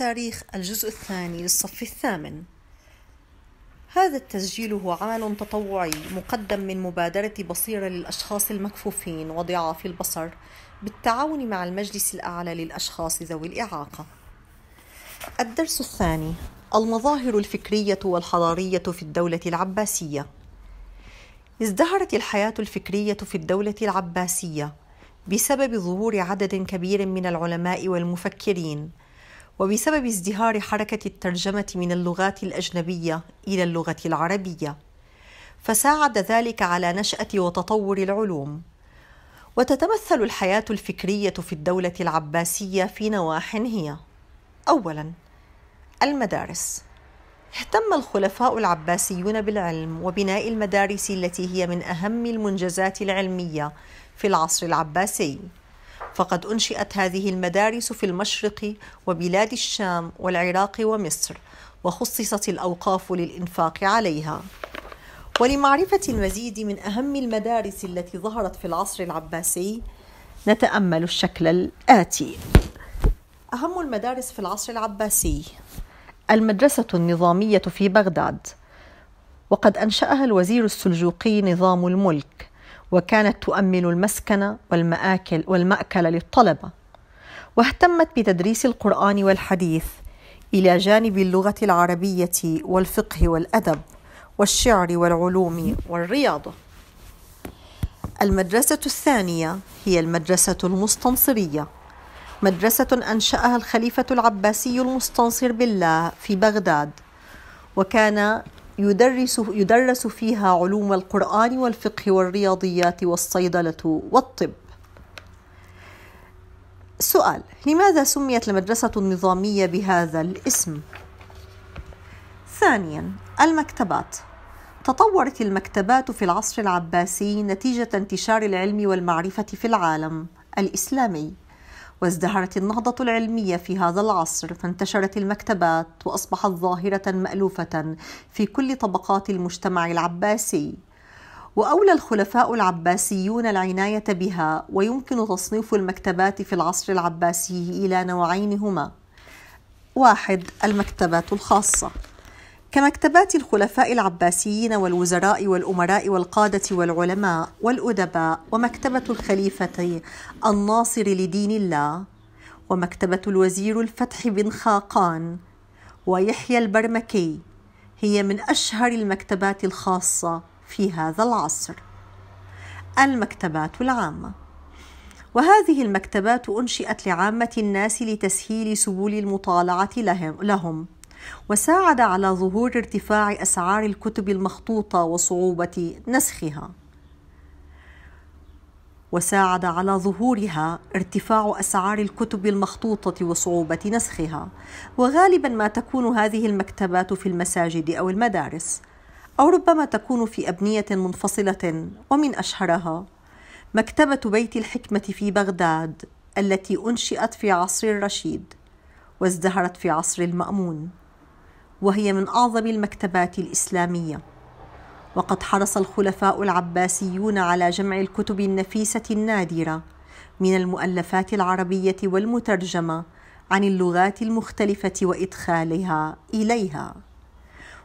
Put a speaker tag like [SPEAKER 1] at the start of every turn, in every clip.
[SPEAKER 1] التاريخ الجزء الثاني للصف الثامن هذا التسجيل هو عمل تطوعي مقدم من مبادرة بصيرة للأشخاص المكفوفين وضعاف البصر بالتعاون مع المجلس الأعلى للأشخاص ذوي الإعاقة الدرس الثاني المظاهر الفكرية والحضارية في الدولة العباسية ازدهرت الحياة الفكرية في الدولة العباسية بسبب ظهور عدد كبير من العلماء والمفكرين وبسبب ازدهار حركة الترجمة من اللغات الأجنبية إلى اللغة العربية، فساعد ذلك على نشأة وتطور العلوم. وتتمثل الحياة الفكرية في الدولة العباسية في نواحٍ هي: أولاً، المدارس. اهتم الخلفاء العباسيون بالعلم وبناء المدارس التي هي من أهم المنجزات العلمية في العصر العباسي. فقد أنشئت هذه المدارس في المشرق وبلاد الشام والعراق ومصر وخصصت الأوقاف للإنفاق عليها ولمعرفة المزيد من أهم المدارس التي ظهرت في العصر العباسي نتأمل الشكل الآتي أهم المدارس في العصر العباسي المدرسة النظامية في بغداد وقد أنشأها الوزير السلجوقي نظام الملك وكانت تؤمن المسكن والمآكل والمأكل للطلبة واهتمت بتدريس القرآن والحديث إلى جانب اللغة العربية والفقه والأدب والشعر والعلوم والرياضة المدرسة الثانية هي المدرسة المستنصرية مدرسة أنشأها الخليفة العباسي المستنصر بالله في بغداد وكان يدرس, يدرس فيها علوم القرآن والفقه والرياضيات والصيدلة والطب سؤال لماذا سميت المدرسة النظامية بهذا الاسم؟ ثانيا المكتبات تطورت المكتبات في العصر العباسي نتيجة انتشار العلم والمعرفة في العالم الإسلامي وازدهرت النهضة العلمية في هذا العصر فانتشرت المكتبات وأصبحت ظاهرة مألوفة في كل طبقات المجتمع العباسي وأولى الخلفاء العباسيون العناية بها ويمكن تصنيف المكتبات في العصر العباسي إلى نوعين هما واحد المكتبات الخاصة كمكتبات الخلفاء العباسيين والوزراء والأمراء والقادة والعلماء والأدباء ومكتبة الخليفة الناصر لدين الله ومكتبة الوزير الفتح بن خاقان ويحيى البرمكي هي من أشهر المكتبات الخاصة في هذا العصر المكتبات العامة وهذه المكتبات أنشئت لعامة الناس لتسهيل سبل المطالعة لهم وساعد على ظهور ارتفاع أسعار الكتب المخطوطة وصعوبة نسخها وساعد على ظهورها ارتفاع اسعار الكتب المخطوطه وصعوبه نسخها وغالبا ما تكون هذه المكتبات في المساجد او المدارس او ربما تكون في ابنيه منفصله ومن اشهرها مكتبه بيت الحكمه في بغداد التي انشئت في عصر الرشيد وازدهرت في عصر المامون وهي من أعظم المكتبات الإسلامية وقد حرص الخلفاء العباسيون على جمع الكتب النفيسة النادرة من المؤلفات العربية والمترجمة عن اللغات المختلفة وإدخالها إليها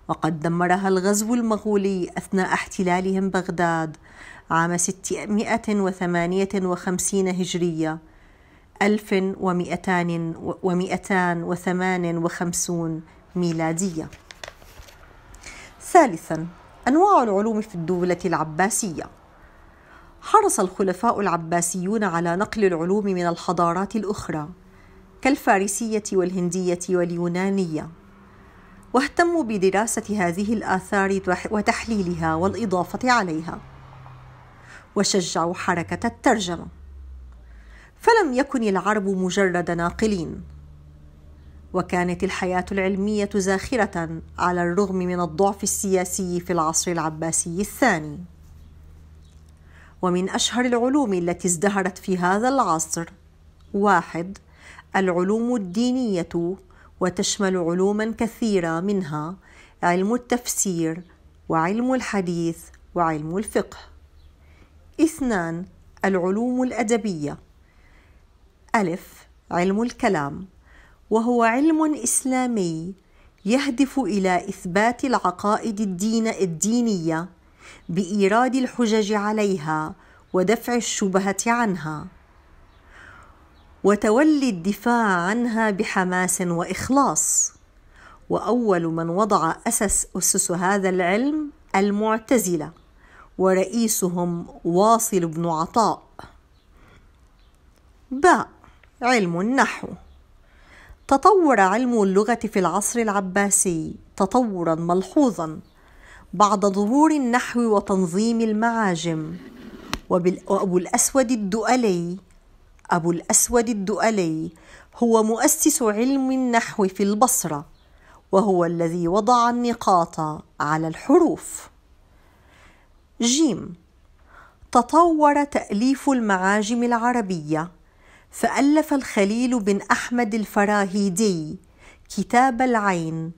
[SPEAKER 1] وقد دمرها الغزو المغولي أثناء احتلالهم بغداد عام 658 هجرية 1258 ميلادية. ثالثا أنواع العلوم في الدولة العباسية. حرص الخلفاء العباسيون على نقل العلوم من الحضارات الأخرى كالفارسية والهندية واليونانية. واهتموا بدراسة هذه الآثار وتحليلها والإضافة عليها. وشجعوا حركة الترجمة. فلم يكن العرب مجرد ناقلين وكانت الحياة العلمية زاخرة على الرغم من الضعف السياسي في العصر العباسي الثاني. ومن أشهر العلوم التي ازدهرت في هذا العصر: واحد العلوم الدينية وتشمل علوما كثيرة منها علم التفسير وعلم الحديث وعلم الفقه. اثنان العلوم الأدبية ألف علم الكلام وهو علم إسلامي يهدف إلى إثبات العقائد الدين الدينية بإيراد الحجج عليها ودفع الشبهة عنها وتولي الدفاع عنها بحماس وإخلاص وأول من وضع أسس أسس هذا العلم المعتزلة ورئيسهم واصل بن عطاء باء علم النحو تطور علم اللغة في العصر العباسي تطورا ملحوظا بعد ظهور النحو وتنظيم المعاجم وأبو الأسود الدؤلي أبو الأسود الدؤلي هو مؤسس علم النحو في البصرة وهو الذي وضع النقاط على الحروف جيم تطور تأليف المعاجم العربية فألف الخليل بن أحمد الفراهيدي كتاب العين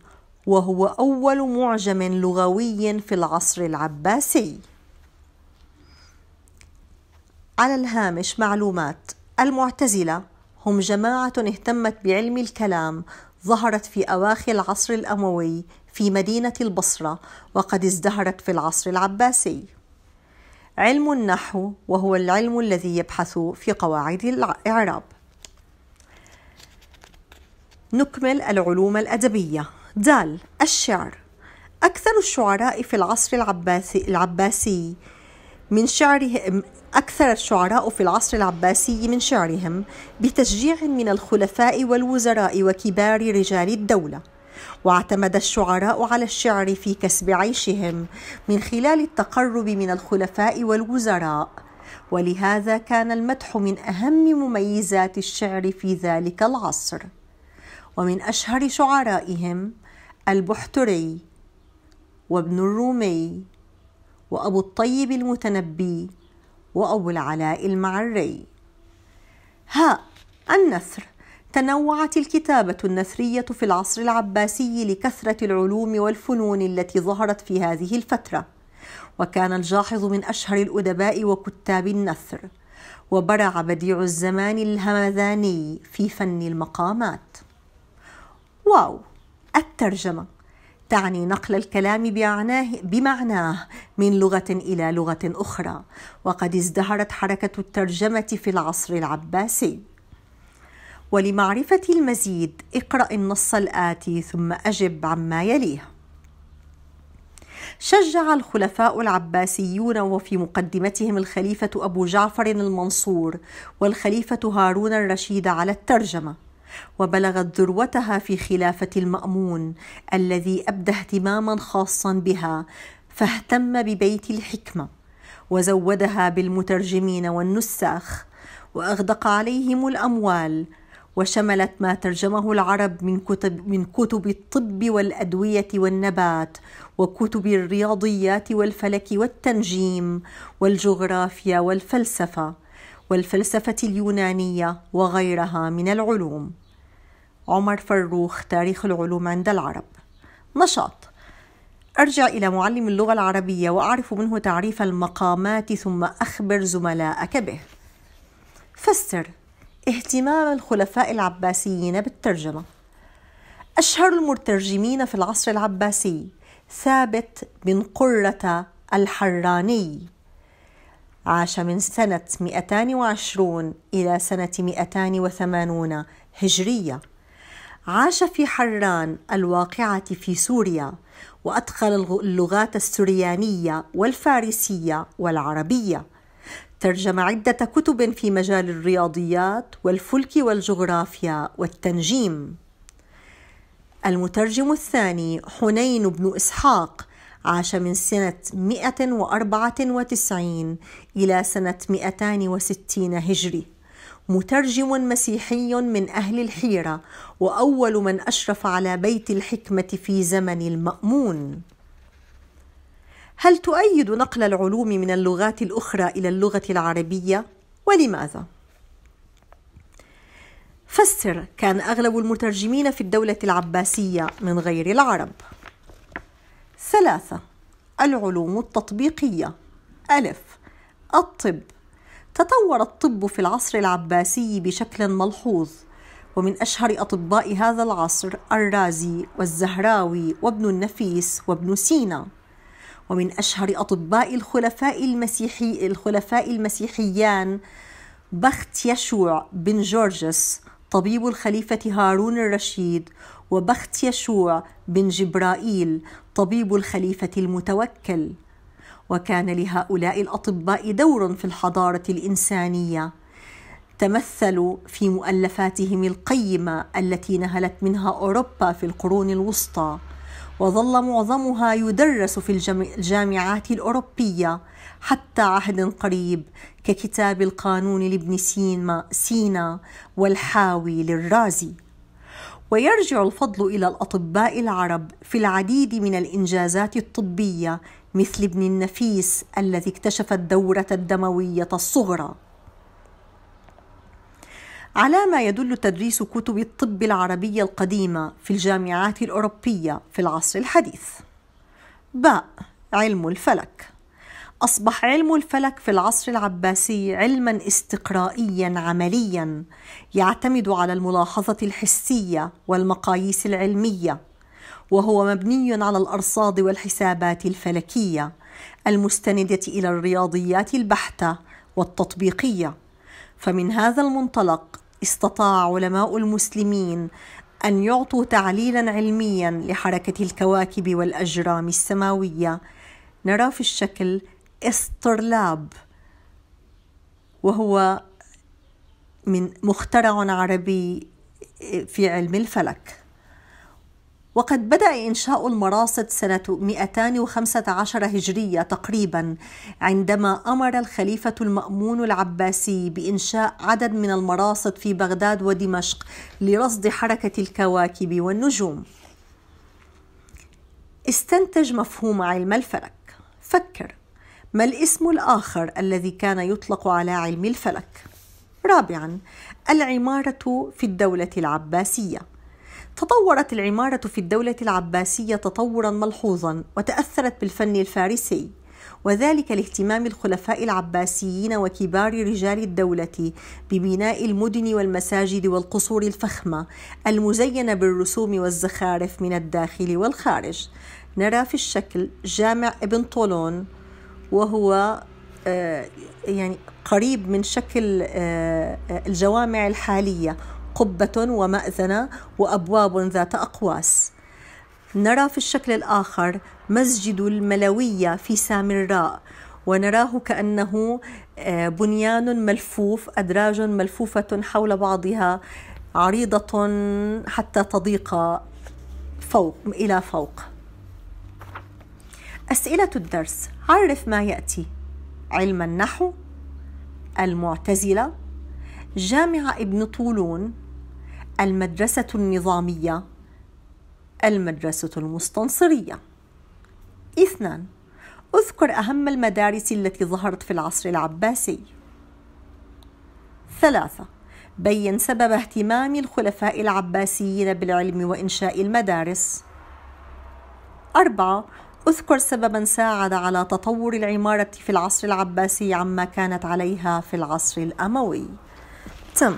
[SPEAKER 1] وهو أول معجم لغوي في العصر العباسي على الهامش معلومات المعتزلة هم جماعة اهتمت بعلم الكلام ظهرت في أواخر العصر الأموي في مدينة البصرة وقد ازدهرت في العصر العباسي علم النحو وهو العلم الذي يبحث في قواعد الإعراب نكمل العلوم الأدبية دال الشعر أكثر الشعراء في العصر العباسي, العباسي من شعرهم أكثر الشعراء في العصر العباسي من شعرهم بتشجيع من الخلفاء والوزراء وكبار رجال الدولة واعتمد الشعراء على الشعر في كسب عيشهم من خلال التقرب من الخلفاء والوزراء ولهذا كان المدح من اهم مميزات الشعر في ذلك العصر ومن اشهر شعرائهم البحتري وابن الرومي وابو الطيب المتنبي وابو العلاء المعري هاء النثر تنوعت الكتابة النثرية في العصر العباسي لكثرة العلوم والفنون التي ظهرت في هذه الفترة، وكان الجاحظ من أشهر الأدباء وكتاب النثر، وبرع بديع الزمان الهمذاني في فن المقامات. واو الترجمة تعني نقل الكلام بمعناه من لغة إلى لغة أخرى، وقد ازدهرت حركة الترجمة في العصر العباسي. ولمعرفة المزيد اقرأ النص الآتي ثم أجب عما يليه. شجع الخلفاء العباسيون وفي مقدمتهم الخليفة أبو جعفر المنصور والخليفة هارون الرشيد على الترجمة. وبلغت ذروتها في خلافة المأمون الذي أبدى اهتماما خاصا بها فاهتم ببيت الحكمة وزودها بالمترجمين والنساخ وأغدق عليهم الأموال وشملت ما ترجمه العرب من كتب, من كتب الطب والأدوية والنبات وكتب الرياضيات والفلك والتنجيم والجغرافيا والفلسفة والفلسفة اليونانية وغيرها من العلوم عمر فروخ تاريخ العلوم عند العرب نشاط أرجع إلى معلم اللغة العربية وأعرف منه تعريف المقامات ثم أخبر زملائك به فسر اهتمام الخلفاء العباسيين بالترجمة أشهر المترجمين في العصر العباسي ثابت بن قرة الحراني عاش من سنة 220 إلى سنة 280 هجرية عاش في حران الواقعة في سوريا وأدخل اللغات السريانية والفارسية والعربية ترجم عدة كتب في مجال الرياضيات والفلك والجغرافيا والتنجيم. المترجم الثاني حنين بن إسحاق عاش من سنة 194 إلى سنة 260 هجري مترجم مسيحي من أهل الحيرة وأول من أشرف على بيت الحكمة في زمن المأمون هل تؤيد نقل العلوم من اللغات الأخرى إلى اللغة العربية؟ ولماذا؟ فسر كان أغلب المترجمين في الدولة العباسية من غير العرب ثلاثة العلوم التطبيقية ألف الطب تطور الطب في العصر العباسي بشكل ملحوظ ومن أشهر أطباء هذا العصر الرازي والزهراوي وابن النفيس وابن سينا ومن أشهر أطباء الخلفاء المسيحي الخلفاء المسيحيان بخت يشوع بن جورجس طبيب الخليفة هارون الرشيد وبخت يشوع بن جبرائيل طبيب الخليفة المتوكل وكان لهؤلاء الأطباء دور في الحضارة الإنسانية تمثلوا في مؤلفاتهم القيمة التي نهلت منها أوروبا في القرون الوسطى وظل معظمها يدرس في الجامعات الأوروبية حتى عهد قريب ككتاب القانون لابن سينا والحاوي للرازي ويرجع الفضل إلى الأطباء العرب في العديد من الإنجازات الطبية مثل ابن النفيس الذي اكتشف الدورة الدموية الصغرى على ما يدل تدريس كتب الطب العربية القديمة في الجامعات الأوروبية في العصر الحديث. باء علم الفلك أصبح علم الفلك في العصر العباسي علما استقرائيا عمليا يعتمد على الملاحظة الحسية والمقاييس العلمية وهو مبني على الأرصاد والحسابات الفلكية المستندة إلى الرياضيات البحتة والتطبيقية فمن هذا المنطلق استطاع علماء المسلمين أن يعطوا تعليلا علميا لحركة الكواكب والأجرام السماوية نرى في الشكل استرلاب وهو من مخترع عربي في علم الفلك وقد بدأ إنشاء المراصد سنة 215 هجرية تقريبا عندما أمر الخليفة المأمون العباسي بإنشاء عدد من المراصد في بغداد ودمشق لرصد حركة الكواكب والنجوم استنتج مفهوم علم الفلك فكر ما الاسم الآخر الذي كان يطلق على علم الفلك؟ رابعا العمارة في الدولة العباسية تطورت العمارة في الدولة العباسية تطورا ملحوظا وتأثرت بالفن الفارسي وذلك لاهتمام الخلفاء العباسيين وكبار رجال الدولة ببناء المدن والمساجد والقصور الفخمة المزينة بالرسوم والزخارف من الداخل والخارج نرى في الشكل جامع ابن طولون وهو آه، يعني قريب من شكل آه، آه، الجوامع الحالية قبة ومأذنة وأبواب ذات أقواس نرى في الشكل الآخر مسجد الملوية في سامراء ونراه كأنه آه، بنيان ملفوف أدراج ملفوفة حول بعضها عريضة حتى تضيق فوق إلى فوق أسئلة الدرس عرف ما يأتي علم النحو المعتزلة جامعة ابن طولون المدرسة النظامية المدرسة المستنصرية اثنان اذكر أهم المدارس التي ظهرت في العصر العباسي ثلاثة بين سبب اهتمام الخلفاء العباسيين بالعلم وإنشاء المدارس أربعة اذكر سببا ساعد على تطور العمارة في العصر العباسي عما كانت عليها في العصر الأموي تم